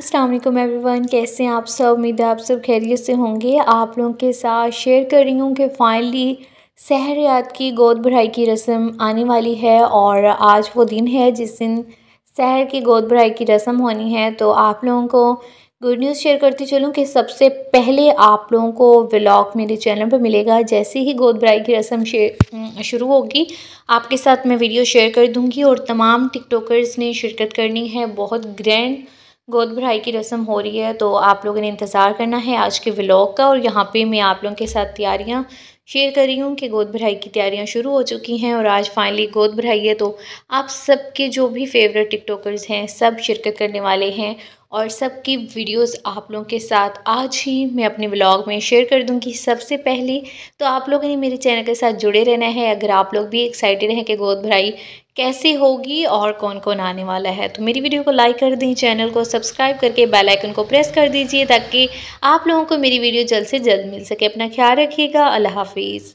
Aslam everyone कैसे हैं आप सब उम्मीद है आप सब खैरियत से होंगे आप लोगों के साथ शेयर कर रही हूँ कि फाइनली सहर याद की गोद भराई की रस्म आने वाली है और आज वो दिन है जिस दिन शहर की गोद भराई की रस्म होनी है तो आप लोगों को गुड न्यूज़ शेयर करती चलूँ कि सबसे पहले आप लोगों को व्लॉग मेरे चैनल पर मिलेगा जैसे ही गोद भराई की रस्म शुरू होगी आपके साथ मैं वीडियो शेयर कर दूँगी और तमाम टिकटॉकर्स ने शिरकत करनी है बहुत ग्रैंड गोद भराई की रस्म हो रही है तो आप लोगों ने इंतज़ार करना है आज के व्लॉग का और यहाँ पे मैं आप लोगों के साथ तैयारियाँ शेयर कर रही हूँ कि गोद भराई की तैयारियाँ शुरू हो चुकी हैं और आज फाइनली गोद भराई है तो आप सबके जो भी फेवरेट टिकटॉकर्स हैं सब शिरकत करने वाले हैं और सबकी वीडियोस आप लोगों के साथ आज ही मैं अपने ब्लॉग में शेयर कर दूंगी सबसे पहले तो आप लोगों ने मेरे चैनल के साथ जुड़े रहना है अगर आप लोग भी एक्साइटेड हैं कि गोद भराई कैसे होगी और कौन कौन आने वाला है तो मेरी वीडियो को लाइक कर दें चैनल को सब्सक्राइब करके बेल आइकन को प्रेस कर दीजिए ताकि आप लोगों को मेरी वीडियो जल्द से जल्द मिल सके अपना ख्याल रखिएगा अल्लाह हाफिज़